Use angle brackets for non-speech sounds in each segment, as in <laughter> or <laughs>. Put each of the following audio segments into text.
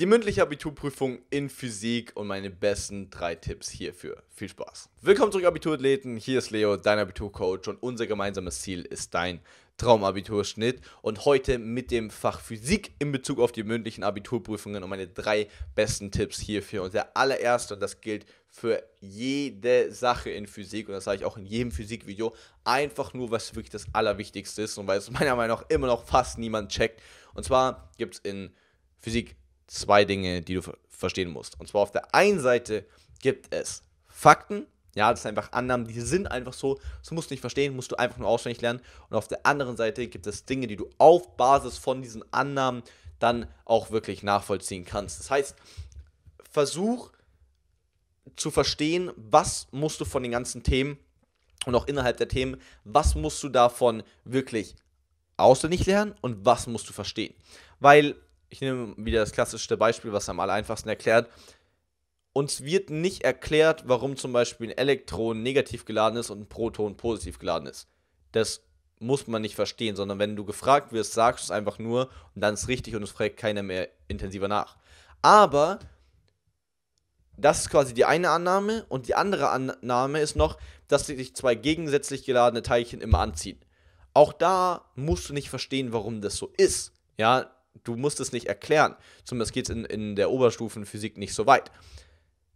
die mündliche Abiturprüfung in Physik und meine besten drei Tipps hierfür. Viel Spaß. Willkommen zurück, Abiturathleten. Hier ist Leo, dein Abiturcoach und unser gemeinsames Ziel ist dein Traumabiturschnitt. Und heute mit dem Fach Physik in Bezug auf die mündlichen Abiturprüfungen und meine drei besten Tipps hierfür. Und der allererste, und das gilt für jede Sache in Physik, und das sage ich auch in jedem Physikvideo, einfach nur, was wirklich das Allerwichtigste ist und weil es <laughs> meiner Meinung nach immer noch fast niemand checkt. Und zwar gibt es in Physik zwei Dinge, die du verstehen musst. Und zwar auf der einen Seite gibt es Fakten, ja, das sind einfach Annahmen, die sind einfach so, das musst du nicht verstehen, musst du einfach nur auswendig lernen. Und auf der anderen Seite gibt es Dinge, die du auf Basis von diesen Annahmen dann auch wirklich nachvollziehen kannst. Das heißt, versuch zu verstehen, was musst du von den ganzen Themen und auch innerhalb der Themen, was musst du davon wirklich auswendig lernen und was musst du verstehen. Weil ich nehme wieder das klassischste Beispiel, was am allereinfachsten erklärt. Uns wird nicht erklärt, warum zum Beispiel ein Elektron negativ geladen ist und ein Proton positiv geladen ist. Das muss man nicht verstehen, sondern wenn du gefragt wirst, sagst du es einfach nur und dann ist es richtig und es fragt keiner mehr intensiver nach. Aber das ist quasi die eine Annahme und die andere Annahme ist noch, dass sich zwei gegensätzlich geladene Teilchen immer anziehen. Auch da musst du nicht verstehen, warum das so ist. Ja, Du musst es nicht erklären. Zumindest geht es in, in der Oberstufenphysik nicht so weit.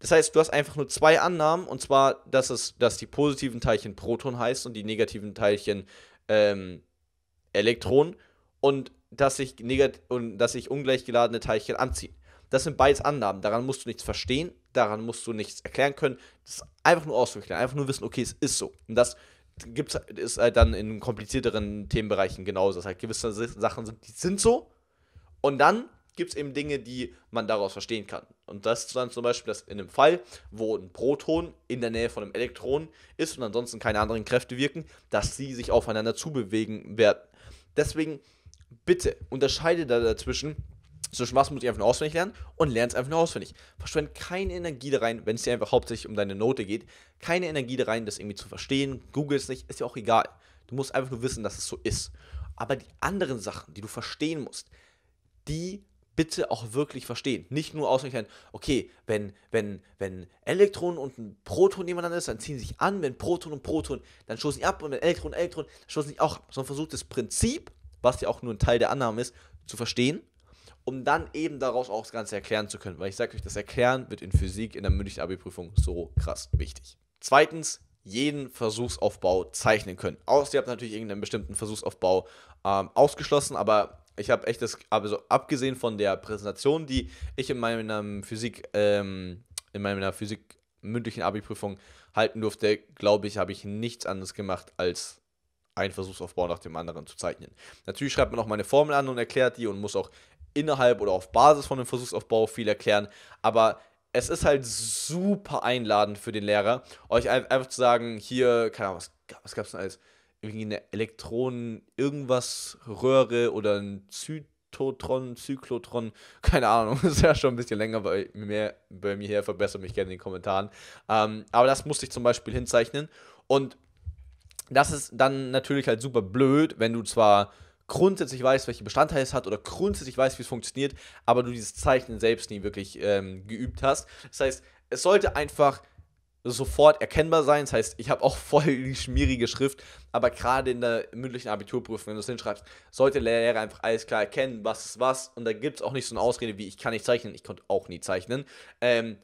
Das heißt, du hast einfach nur zwei Annahmen, und zwar, dass, es, dass die positiven Teilchen Proton heißt und die negativen Teilchen ähm, Elektronen und dass sich, und dass sich ungleich geladene Teilchen anziehen. Das sind beides Annahmen. Daran musst du nichts verstehen, daran musst du nichts erklären können. Das ist einfach nur auszuerklären, einfach nur wissen, okay, es ist so. Und das gibt's, ist halt dann in komplizierteren Themenbereichen genauso. Das heißt, gewisse Sachen sind, die sind so und dann gibt es eben Dinge, die man daraus verstehen kann. Und das ist dann zum Beispiel, dass in einem Fall, wo ein Proton in der Nähe von einem Elektron ist und ansonsten keine anderen Kräfte wirken, dass sie sich aufeinander zubewegen werden. Deswegen bitte unterscheide da dazwischen, zwischen was muss ich einfach nur auswendig lernen und lern es einfach nur auswendig. Verschwende keine Energie da rein, wenn es dir einfach hauptsächlich um deine Note geht. Keine Energie da rein, das irgendwie zu verstehen. Google es nicht, ist ja auch egal. Du musst einfach nur wissen, dass es so ist. Aber die anderen Sachen, die du verstehen musst, die bitte auch wirklich verstehen. Nicht nur auswendig okay, wenn, wenn, wenn Elektron und ein Proton nebeneinander ist, dann ziehen sie sich an, wenn Proton und Proton, dann stoßen sie ab und wenn Elektron und Elektron, dann stoßen sie auch ab. Sondern versucht das Prinzip, was ja auch nur ein Teil der Annahme ist, zu verstehen, um dann eben daraus auch das Ganze erklären zu können. Weil ich sage euch, das Erklären wird in Physik in der mündlichen Abi-Prüfung so krass wichtig. Zweitens, jeden Versuchsaufbau zeichnen können. Außer ihr habt natürlich irgendeinen bestimmten Versuchsaufbau ähm, ausgeschlossen, aber ich habe echt das, aber so abgesehen von der Präsentation, die ich in meiner Physik, ähm, in meiner Physik mündlichen Abi-Prüfung halten durfte, glaube ich, habe ich nichts anderes gemacht als einen Versuchsaufbau nach dem anderen zu zeichnen. Natürlich schreibt man auch meine Formel an und erklärt die und muss auch innerhalb oder auf Basis von dem Versuchsaufbau viel erklären, aber es ist halt super einladend für den Lehrer, euch einfach zu sagen, hier, keine Ahnung, was, was es denn alles? irgendwie eine Elektronen-Irgendwas-Röhre oder ein Zytotron, Zyklotron, <laughs> keine Ahnung, <laughs> ist ja schon ein bisschen länger bei mir, bei mir her, verbessere mich gerne in den Kommentaren. Ähm, aber das musste ich zum Beispiel hinzeichnen und das ist dann natürlich halt super blöd, wenn du zwar grundsätzlich weißt, welche Bestandteile es hat oder grundsätzlich weißt, wie es funktioniert, aber du dieses Zeichnen selbst nie wirklich ähm, geübt hast. Das heißt, es sollte einfach sofort erkennbar sein. Das heißt, ich habe auch <laughs> voll die schmierige Schrift, aber gerade in der mündlichen Abiturprüfung, wenn du es hinschreibst, sollte der Lehrer einfach alles klar erkennen, was ist was. Und da gibt es auch nicht so eine Ausrede wie, ich kann nicht zeichnen, ich konnte auch nie zeichnen. Ähm,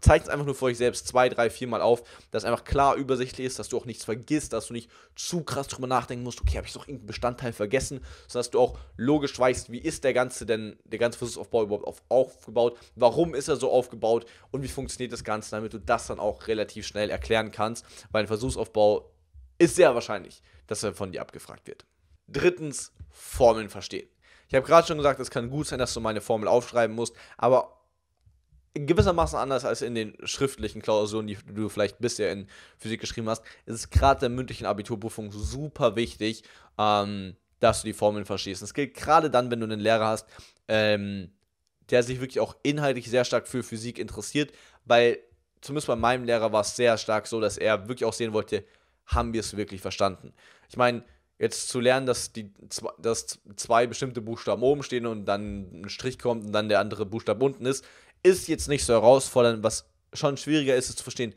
zeigt es einfach nur für euch selbst zwei, drei, vier Mal auf, dass es einfach klar übersichtlich ist, dass du auch nichts vergisst, dass du nicht zu krass drüber nachdenken musst, okay, habe ich doch irgendeinen Bestandteil vergessen, sondern dass du auch logisch weißt, wie ist der ganze denn, der ganze Versuchsaufbau überhaupt auf, aufgebaut, warum ist er so aufgebaut und wie funktioniert das Ganze, damit du das dann auch relativ schnell erklären kannst, weil ein Versuchsaufbau ist sehr wahrscheinlich, dass er von dir abgefragt wird. Drittens, Formeln verstehen. Ich habe gerade schon gesagt, es kann gut sein, dass du meine Formel aufschreiben musst, aber gewissermaßen anders als in den schriftlichen Klausuren, die du vielleicht bisher in Physik geschrieben hast, ist es gerade der mündlichen Abiturprüfung super wichtig, ähm, dass du die Formeln verstehst. Das gilt gerade dann, wenn du einen Lehrer hast, ähm, der sich wirklich auch inhaltlich sehr stark für Physik interessiert, weil zumindest bei meinem Lehrer war es sehr stark so, dass er wirklich auch sehen wollte, haben wir es wirklich verstanden. Ich meine, jetzt zu lernen, dass, die, dass zwei bestimmte Buchstaben oben stehen und dann ein Strich kommt und dann der andere Buchstabe unten ist, ist jetzt nicht so herausfordernd, was schon schwieriger ist, es zu verstehen,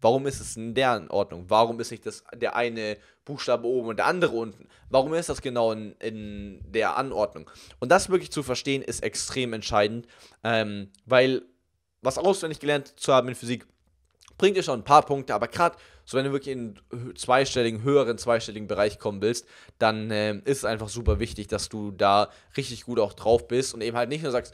warum ist es in der Ordnung? Warum ist nicht das, der eine Buchstabe oben und der andere unten? Warum ist das genau in, in der Anordnung? Und das wirklich zu verstehen, ist extrem entscheidend, ähm, weil was auswendig gelernt zu haben in Physik, bringt dir schon ein paar Punkte, aber gerade so, wenn du wirklich in zweistelligen, höheren zweistelligen Bereich kommen willst, dann äh, ist es einfach super wichtig, dass du da richtig gut auch drauf bist und eben halt nicht nur sagst,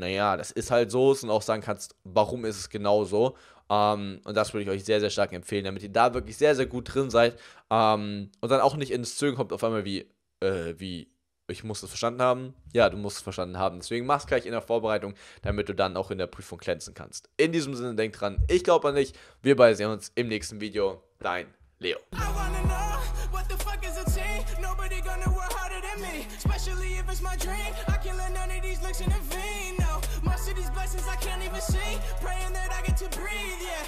naja, das ist halt so und auch sagen kannst, warum ist es genau so. Ähm, und das würde ich euch sehr, sehr stark empfehlen, damit ihr da wirklich sehr, sehr gut drin seid ähm, und dann auch nicht ins Zögen kommt auf einmal wie, äh, wie, ich muss es verstanden haben. Ja, du musst es verstanden haben. Deswegen mach es gleich in der Vorbereitung, damit du dann auch in der Prüfung glänzen kannst. In diesem Sinne, denkt dran, ich glaube an dich. Wir beide sehen uns im nächsten Video. Dein Leo. especially if it's my dream. I can learn none of these looks in the vein. these blessings I can't even see. Praying that I get to breathe, yeah.